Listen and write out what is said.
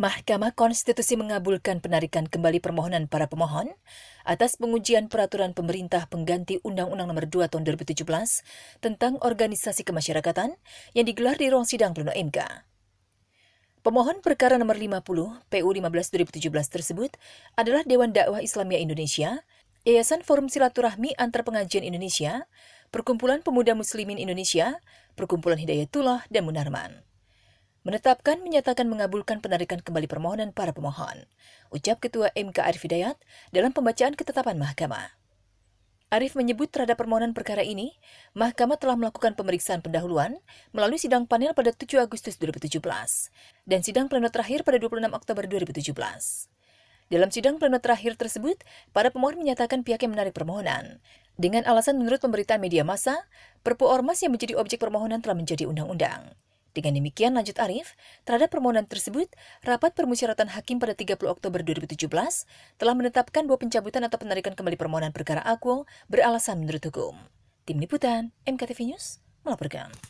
Mahkamah Konstitusi mengabulkan penarikan kembali permohonan para pemohon atas pengujian peraturan pemerintah pengganti Undang-Undang Nomor 2 Tahun 2017 tentang organisasi kemasyarakatan yang digelar di ruang sidang pleno MK. Pemohon perkara nomor 50 PU 15 2017 tersebut adalah Dewan Dakwah Islamia Indonesia, Yayasan Forum Silaturahmi Antar Pengajian Indonesia, Perkumpulan Pemuda Muslimin Indonesia, Perkumpulan Hidayatullah dan Munarman menetapkan menyatakan mengabulkan penarikan kembali permohonan para pemohon, ucap Ketua MK Arif Hidayat dalam pembacaan ketetapan mahkamah. Arif menyebut terhadap permohonan perkara ini, mahkamah telah melakukan pemeriksaan pendahuluan melalui sidang panel pada 7 Agustus 2017 dan sidang pleno terakhir pada 26 Oktober 2017. Dalam sidang pleno terakhir tersebut, para pemohon menyatakan pihaknya menarik permohonan. Dengan alasan menurut pemberitaan media massa, Perpu Ormas yang menjadi objek permohonan telah menjadi undang-undang. Dengan demikian, lanjut Arif, terhadap permohonan tersebut, rapat permusyawaratan hakim pada 30 Oktober 2017 telah menetapkan bahwa pencabutan atau penarikan kembali permohonan perkara Akuo beralasan menurut hukum. Tim Liputan, MKTV News, melaporkan.